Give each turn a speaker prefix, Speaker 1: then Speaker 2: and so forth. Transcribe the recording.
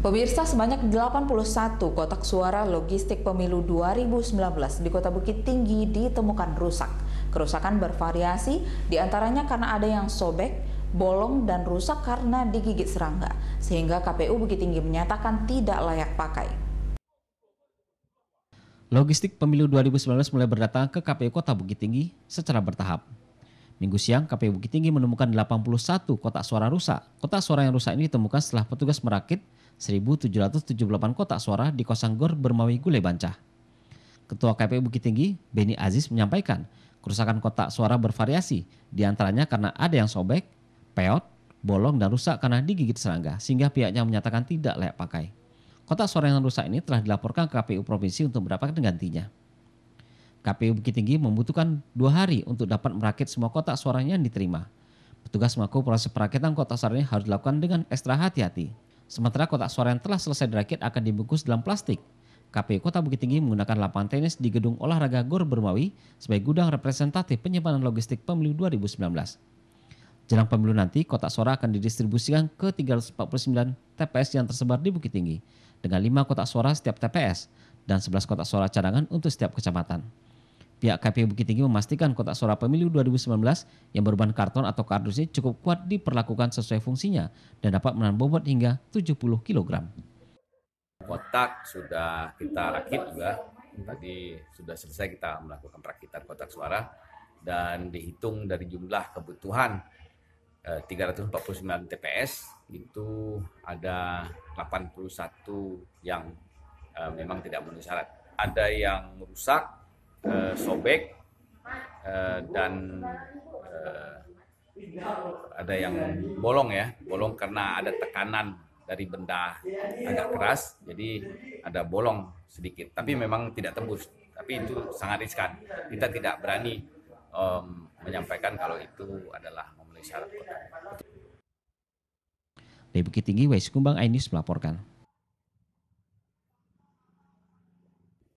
Speaker 1: Pemirsa, sebanyak 81 kotak suara logistik pemilu 2019 di Kota Bukit Tinggi ditemukan rusak. Kerusakan bervariasi, diantaranya karena ada yang sobek, bolong, dan rusak karena digigit serangga, sehingga KPU Bukit Tinggi menyatakan tidak layak pakai.
Speaker 2: Logistik pemilu 2019 mulai berdatang ke KPU Kota Bukit Tinggi secara bertahap. Minggu siang, KPU Bukit Tinggi menemukan 81 kotak suara rusak. Kotak suara yang rusak ini ditemukan setelah petugas merakit 1.778 kotak suara di Kosanggor Bermawi Gule Bancah. Ketua KPU Bukit Tinggi, Beni Aziz menyampaikan, kerusakan kotak suara bervariasi, diantaranya karena ada yang sobek, peot, bolong dan rusak karena digigit serangga, sehingga pihaknya menyatakan tidak layak pakai. Kotak suara yang rusak ini telah dilaporkan ke KPU Provinsi untuk mendapatkan gantinya. KPU Bukit Tinggi membutuhkan dua hari untuk dapat merakit semua kotak suaranya yang diterima. Petugas mengaku proses perakitan kotak suaranya harus dilakukan dengan ekstra hati-hati. Sementara kotak suara yang telah selesai dirakit akan dibungkus dalam plastik. KPU Kota Bukit Tinggi menggunakan lapangan tenis di Gedung Olahraga Gor Bermawi sebagai gudang representatif penyimpanan logistik pemilu 2019. Jelang pemilu nanti, kotak suara akan didistribusikan ke 349 TPS yang tersebar di Bukit Tinggi, dengan 5 kotak suara setiap TPS dan 11 kotak suara cadangan untuk setiap kecamatan. Pihak KPU Bukit Tinggi memastikan kotak suara pemilu 2019 yang berbahan karton atau kardusnya cukup kuat diperlakukan sesuai fungsinya dan dapat menahan bobot hingga 70 kg.
Speaker 3: Kotak sudah kita rakit juga, tadi sudah selesai kita melakukan rakitan kotak suara dan dihitung dari jumlah kebutuhan 349 eh, TPS itu ada 81 yang eh, memang tidak memenuhi syarat. Ada yang rusak Eh, sobek eh, dan eh, ada yang bolong ya, bolong karena ada tekanan dari benda agak keras, jadi ada bolong sedikit. Tapi memang tidak tembus, tapi itu sangat riskan. Kita tidak berani um, menyampaikan kalau itu adalah memenuhi syarat kota.
Speaker 2: Dari Bukit Tinggi, Wais Kumbang, Ainus melaporkan.